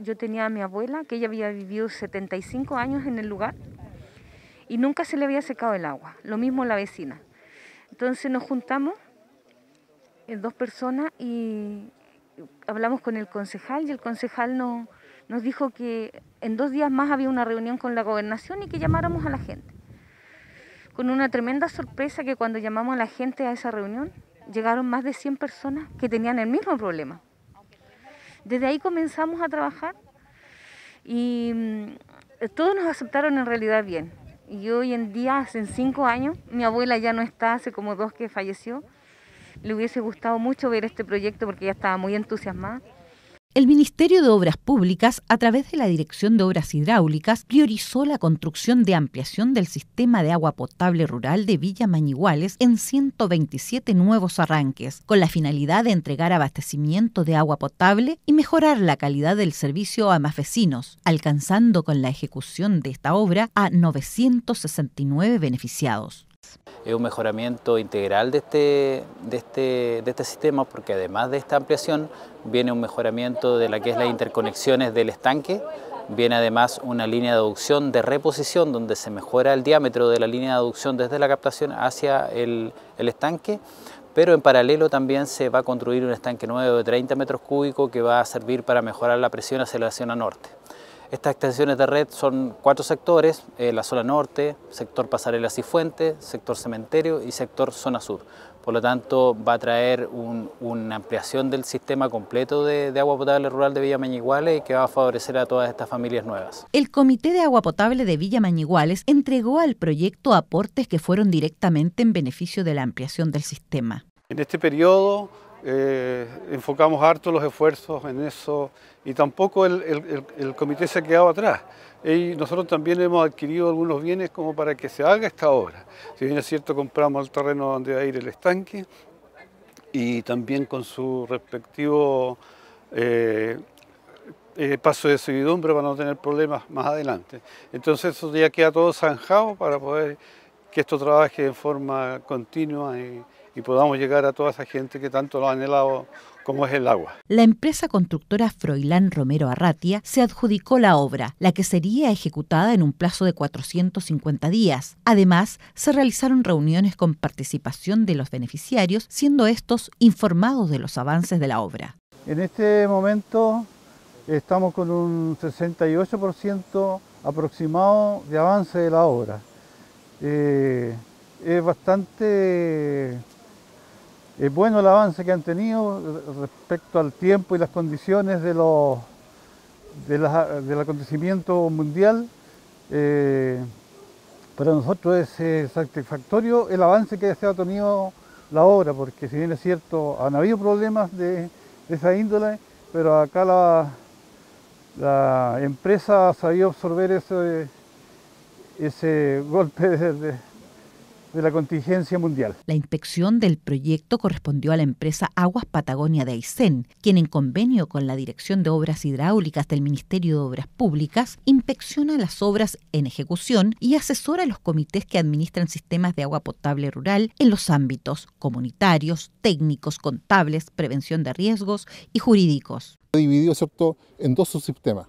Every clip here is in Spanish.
yo tenía a mi abuela, que ella había vivido 75 años en el lugar, y nunca se le había secado el agua, lo mismo la vecina. Entonces nos juntamos, en eh, dos personas, y hablamos con el concejal, y el concejal nos dijo que en dos días más había una reunión con la gobernación y que llamáramos a la gente. Con una tremenda sorpresa que cuando llamamos a la gente a esa reunión, llegaron más de 100 personas que tenían el mismo problema. Desde ahí comenzamos a trabajar y mm, todos nos aceptaron en realidad bien. Y hoy en día, hace cinco años, mi abuela ya no está, hace como dos que falleció. Le hubiese gustado mucho ver este proyecto porque ella estaba muy entusiasmada. El Ministerio de Obras Públicas, a través de la Dirección de Obras Hidráulicas, priorizó la construcción de ampliación del sistema de agua potable rural de Villa Mañiguales en 127 nuevos arranques, con la finalidad de entregar abastecimiento de agua potable y mejorar la calidad del servicio a más vecinos, alcanzando con la ejecución de esta obra a 969 beneficiados. Es un mejoramiento integral este, este, de este, sistema porque además de esta ampliación viene un mejoramiento de la que es las interconexiones del estanque, viene además una línea de aducción de reposición donde se mejora el diámetro de la línea de aducción desde la captación hacia el, estanque, pero en paralelo también se va a construir un estanque nuevo de 30 metros cúbicos que va a servir para mejorar la presión hacia la norte. Estas extensiones de red son cuatro sectores, eh, la zona norte, sector pasarelas y fuentes, sector cementerio y sector zona sur. Por lo tanto, va a traer una ampliación del sistema completo de, de, agua potable rural de Villa Mañiguales y que va a favorecer a todas estas familias nuevas. El Comité de Agua Potable de Villa Mañiguales entregó al proyecto aportes que fueron directamente en beneficio de la ampliación del sistema. En este periodo eh, enfocamos harto los esfuerzos en eso y tampoco el, comité se ha quedado atrás. Y nosotros también hemos adquirido algunos bienes como para que se haga esta obra. Si bien es cierto, compramos el terreno donde va a ir el estanque y también con su respectivo eh, eh, paso de servidumbre para no tener problemas más adelante. Entonces eso ya queda todo zanjado para poder que esto trabaje de forma continua y podamos llegar a toda esa gente que tanto lo ha anhelado como es el agua. La empresa constructora Froilán Romero Arratia se adjudicó la obra, la que sería ejecutada en un plazo de 450 días. Además, se realizaron reuniones con participación de los beneficiarios, siendo estos informados de los avances de la obra. En este momento estamos con un 68% aproximado de avance de la obra. Eh, es bastante es eh, bueno el avance que han tenido respecto al tiempo y las condiciones de los, del acontecimiento mundial. Eh, para nosotros es eh, satisfactorio el avance que se ha tenido la obra, porque si bien es cierto, han habido problemas de, esa índole, pero acá la, la empresa ha sabido absorber ese, ese golpe de de la contingencia mundial. La inspección del proyecto correspondió a la empresa Aguas Patagonia de Aysén, quien en convenio con la Dirección de Obras Hidráulicas del Ministerio de Obras Públicas inspecciona las obras en ejecución y asesora a los comités que administran sistemas de agua potable rural en los ámbitos comunitarios, técnicos, contables, prevención de riesgos y jurídicos. Dividido ¿cierto? en dos subsistemas.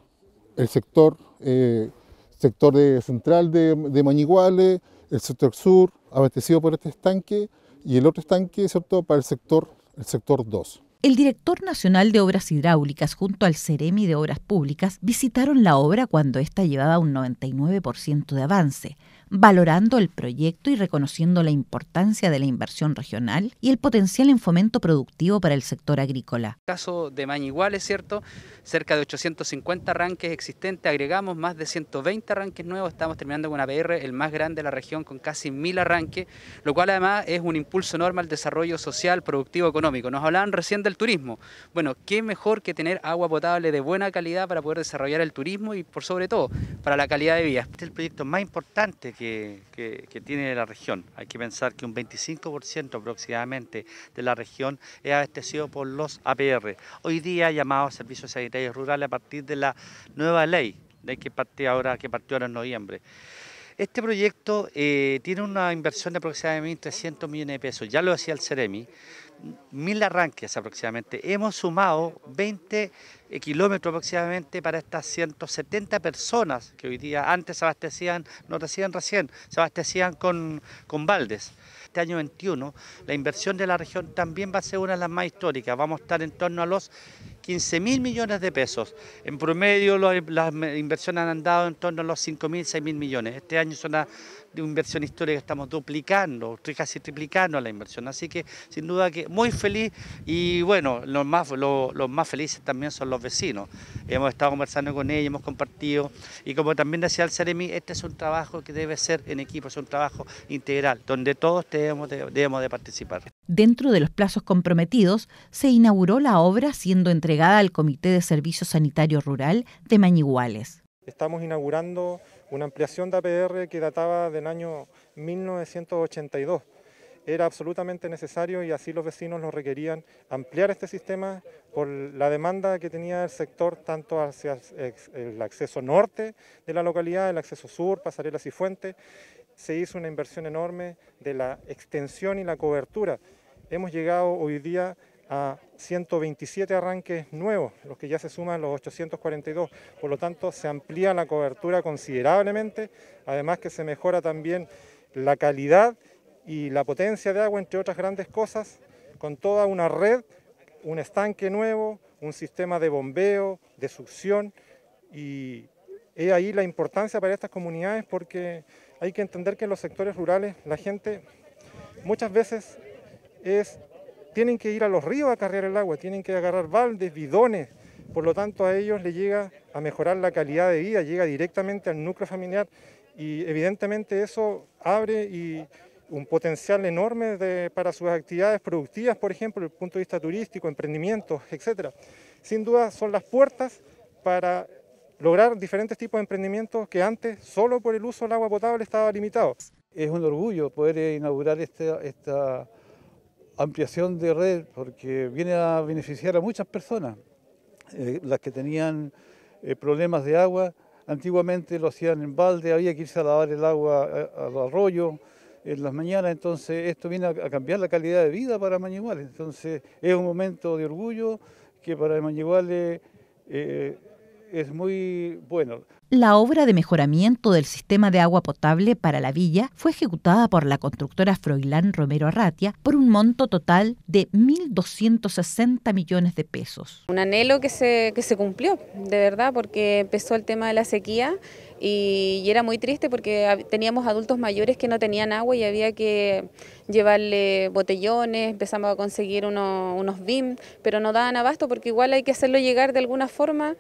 El sector, eh, sector central de, de el sector sur, abastecido por este estanque y el otro estanque, todo para el sector, el sector 2. El director nacional de Obras Hidráulicas junto al Ceremi de Obras Públicas visitaron la obra cuando ésta llevaba un 99% de avance valorando el proyecto y reconociendo la importancia de la inversión regional y el potencial en fomento productivo para el sector agrícola. El caso de Mañigual es cierto, cerca de 850 arranques existentes, agregamos más de 120 arranques nuevos, estamos terminando con una PR, el más grande de la región, con casi mil arranques, lo cual además es un impulso enorme al desarrollo social, productivo, económico. Nos hablaban recién del turismo. Bueno, qué mejor que tener agua potable de buena calidad para poder desarrollar el turismo y por sobre todo para la calidad de vida. Este es el proyecto más importante que que, tiene la región. Hay que pensar que un 25% aproximadamente de la región es abastecido por los APR. Hoy día llamados servicios sanitarios rurales a partir de la nueva ley de que, partió ahora, que partió ahora en noviembre. Este proyecto eh, tiene una inversión de aproximadamente 1.300 millones de pesos, ya lo decía el CEREMI, mil arranques aproximadamente. Hemos sumado 20 eh, kilómetro aproximadamente para estas 170 personas que hoy día antes se abastecían, no recién recién, se abastecían con, con baldes. Este año 21 la inversión de la región también va a ser una de las más históricas, vamos a estar en torno a los 15 mil millones de pesos. En promedio las inversiones han andado en torno a los 5 mil, 6 mil millones. Este año es una inversión histórica, estamos duplicando, casi triplicando la inversión. Así que sin duda que muy feliz y bueno, los más, los más felices también son los vecinos. Hemos estado conversando con ellos, hemos compartido y como también decía el Ceremi, este es un trabajo que debe ser en equipo, es un trabajo integral, donde todos debemos debemos de participar. Dentro de los plazos comprometidos, se inauguró la obra siendo entregada al Comité de Servicio Sanitario Rural de Mañiguales. Estamos inaugurando una ampliación de APR que databa del año 1982 era absolutamente necesario y así los vecinos lo requerían, ampliar este sistema por la demanda que tenía el sector tanto hacia el acceso norte de la localidad, el acceso sur, pasarelas y fuentes. Se hizo una inversión enorme de la extensión y la cobertura. Hemos llegado hoy día a 127 arranques nuevos, los que ya se suman los 842. Por lo tanto, se amplía la cobertura considerablemente, además que se mejora también la calidad y la potencia de agua, entre otras grandes cosas, con toda una red, un estanque nuevo, un sistema de bombeo, de succión, y es ahí la importancia para estas comunidades porque hay que entender que en los sectores rurales la gente muchas veces es, tienen que ir a los ríos a cargar el agua, tienen que agarrar baldes, bidones, por lo tanto a ellos le llega a mejorar la calidad de vida, llega directamente al núcleo familiar y evidentemente eso abre y un potencial enorme para sus actividades productivas, por ejemplo, desde el punto de vista turístico, emprendimientos, etc. Sin duda son las puertas para lograr diferentes tipos de emprendimientos que antes solo por el uso del agua potable estaba limitado. Es un orgullo poder eh, inaugurar este, esta, ampliación de red porque viene a beneficiar a muchas personas, eh, las que tenían eh, problemas de agua. Antiguamente lo hacían en balde, había que irse a lavar el agua al arroyo, en las mañanas, entonces esto viene a, cambiar la calidad de vida para Mañiguales. Entonces es un momento de orgullo que para Mañiguales eh, eh, es muy bueno. La obra de mejoramiento del sistema de agua potable para la villa fue ejecutada por la constructora Froilán Romero Arratia por un monto total de 1.260 millones de pesos. Un anhelo que se, que se cumplió, de verdad, porque empezó el tema de la sequía y, era muy triste porque teníamos adultos mayores que no tenían agua y había que llevarle botellones, empezamos a conseguir unos, unos BIM, pero no daban abasto porque igual hay que hacerlo llegar de alguna forma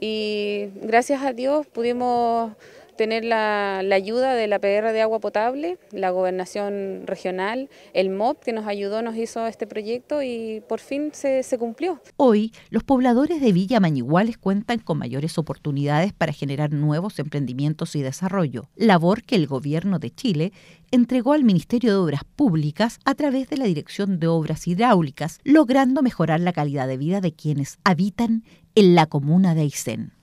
y gracias a Dios pudimos tener la, ayuda de la PR de agua potable, la gobernación regional, el MOP que nos ayudó, nos hizo este proyecto y por fin se, se cumplió. Hoy, los pobladores de Villa Mañiguales cuentan con mayores oportunidades para generar nuevos emprendimientos y desarrollo, labor que el gobierno de Chile entregó al Ministerio de Obras Públicas a través de la Dirección de Obras Hidráulicas, logrando mejorar la calidad de vida de quienes habitan en la comuna de Aysén.